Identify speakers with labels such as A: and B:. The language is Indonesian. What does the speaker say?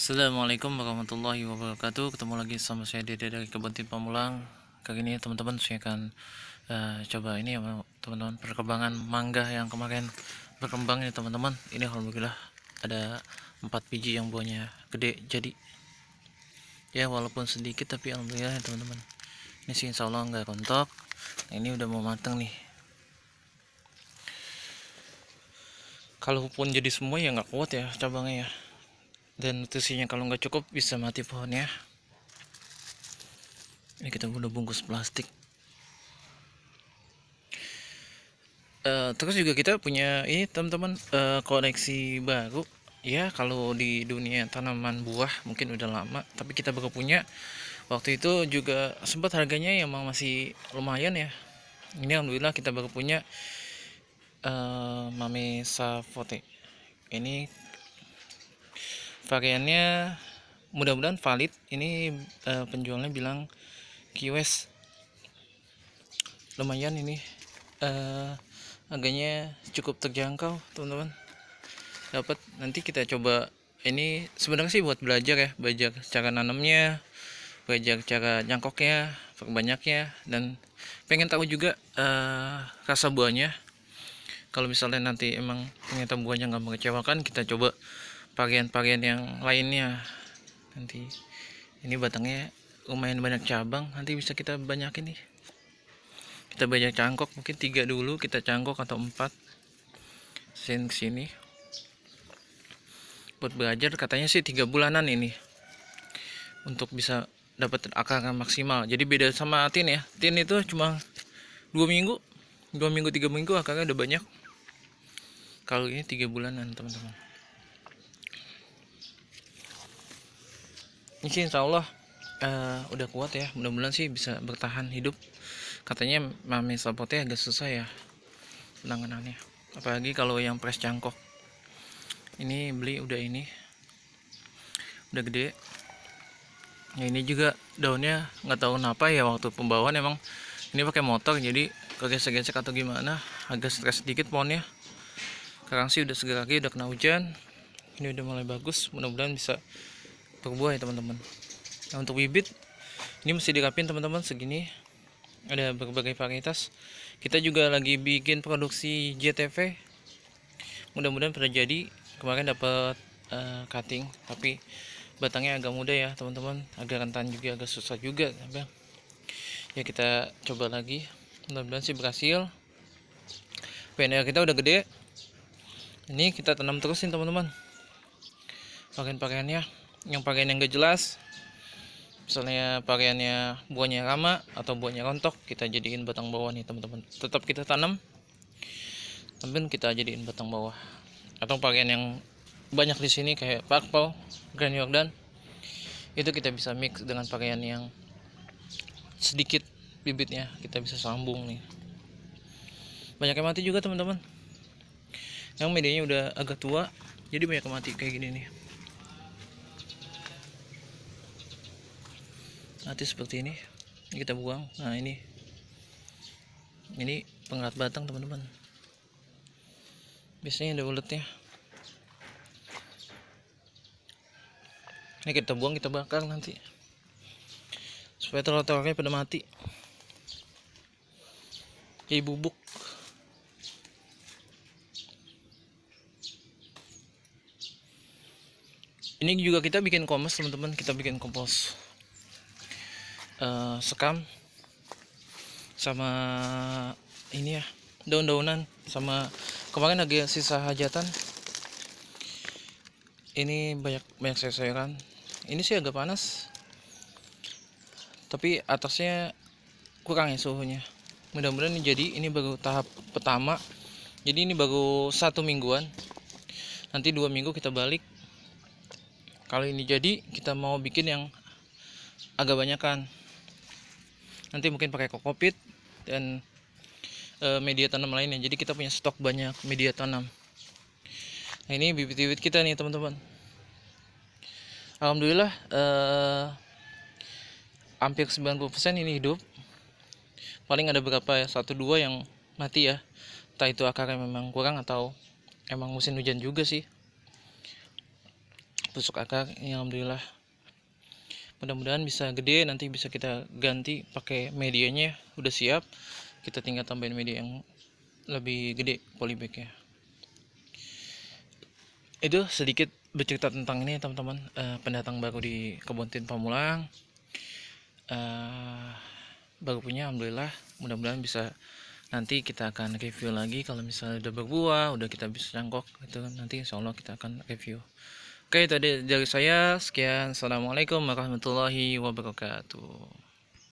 A: Assalamualaikum warahmatullahi wabarakatuh Ketemu lagi sama saya Dede dari Kebun Tim Pamulang Kali ini teman-teman saya akan uh, coba ini ya teman-teman Perkembangan mangga yang kemarin berkembang ini ya, teman-teman Ini Alhamdulillah ada 4 biji yang buahnya gede jadi Ya walaupun sedikit tapi Alhamdulillah ya teman-teman Ini sih insya Allah nggak rontok nah, Ini udah mau mateng nih Kalaupun jadi semua ya nggak kuat ya cabangnya ya dan nutrisinya kalau nggak cukup bisa mati pohonnya ini kita udah bungkus plastik uh, terus juga kita punya ini teman-teman uh, koleksi baru ya kalau di dunia tanaman buah mungkin udah lama tapi kita baru punya waktu itu juga sempat harganya emang masih lumayan ya ini alhamdulillah kita baru punya uh, eh, mame savote ini Pakaiannya mudah-mudahan valid ini uh, penjualnya bilang kiwes lumayan ini uh, eh, agaknya cukup terjangkau teman-teman dapat nanti kita coba ini sebenarnya sih buat belajar ya belajar cara nanamnya belajar cara nyangkoknya perbanyaknya dan pengen tahu juga uh, rasa buahnya kalau misalnya nanti emang ternyata buahnya nggak mengecewakan kita coba varian-varian yang lainnya nanti ini batangnya lumayan banyak cabang nanti bisa kita banyakin nih kita banyak cangkok mungkin tiga dulu kita cangkok atau empat sin sini buat belajar katanya sih tiga bulanan ini untuk bisa dapat akar maksimal jadi beda sama tin ya tin itu cuma dua minggu dua minggu tiga minggu akarnya udah banyak kalau ini tiga bulanan teman-teman ini sih insya Allah uh, udah kuat ya mudah-mudahan sih bisa bertahan hidup katanya mami sapotnya agak susah ya penanganannya apalagi kalau yang pres cangkok ini beli udah ini udah gede ya ini juga daunnya nggak tahu kenapa ya waktu pembawaan emang ini pakai motor jadi kegesek-gesek atau gimana agak stres sedikit pohonnya sekarang sih udah segera lagi udah kena hujan ini udah mulai bagus mudah-mudahan bisa untuk ya teman-teman nah untuk bibit ini mesti dikapin teman-teman segini ada berbagai varietas kita juga lagi bikin produksi JTV mudah-mudahan pernah jadi kemarin dapat uh, cutting tapi batangnya agak muda ya teman-teman agak rentan juga agak susah juga ya, ya kita coba lagi mudah-mudahan sih berhasil PNR kita udah gede ini kita tanam terusin teman-teman pakaian-pakaiannya yang pakaian yang gak jelas misalnya pakaiannya buahnya lama atau buahnya rontok kita jadiin batang bawah nih teman-teman tetap kita tanam tapi kita jadiin batang bawah atau pakaian yang banyak di sini kayak pakpau grand Jordan itu kita bisa mix dengan pakaian yang sedikit bibitnya kita bisa sambung nih banyak yang mati juga teman-teman yang medianya udah agak tua jadi banyak yang mati kayak gini nih nanti seperti ini ini kita buang nah ini ini pengerat batang teman-teman biasanya ada uletnya ini kita buang kita bakar nanti supaya telur-telurnya pada mati kayak bubuk ini juga kita bikin kompos teman-teman kita bikin kompos uh, sekam sama ini ya daun-daunan sama kemarin lagi sisa hajatan ini banyak banyak sayuran ini sih agak panas tapi atasnya kurang ya suhunya mudah-mudahan ini jadi ini baru tahap pertama jadi ini baru satu mingguan nanti dua minggu kita balik kalau ini jadi kita mau bikin yang agak banyakan nanti mungkin pakai kokopit dan e, media tanam lainnya jadi kita punya stok banyak media tanam nah ini bibit-bibit kita nih teman-teman alhamdulillah e, hampir 90% ini hidup paling ada berapa ya satu dua yang mati ya entah itu akarnya memang kurang atau emang musim hujan juga sih tusuk akar ini alhamdulillah mudah-mudahan bisa gede nanti bisa kita ganti pakai medianya udah siap kita tinggal tambahin media yang lebih gede polybagnya itu sedikit bercerita tentang ini teman-teman uh, pendatang baru di kebun tin pamulang uh, baru punya alhamdulillah mudah-mudahan bisa nanti kita akan review lagi kalau misalnya udah berbuah udah kita bisa cangkok itu kan. nanti insya kita akan review Oke, tadi dari saya. Sekian. Assalamualaikum warahmatullahi wabarakatuh.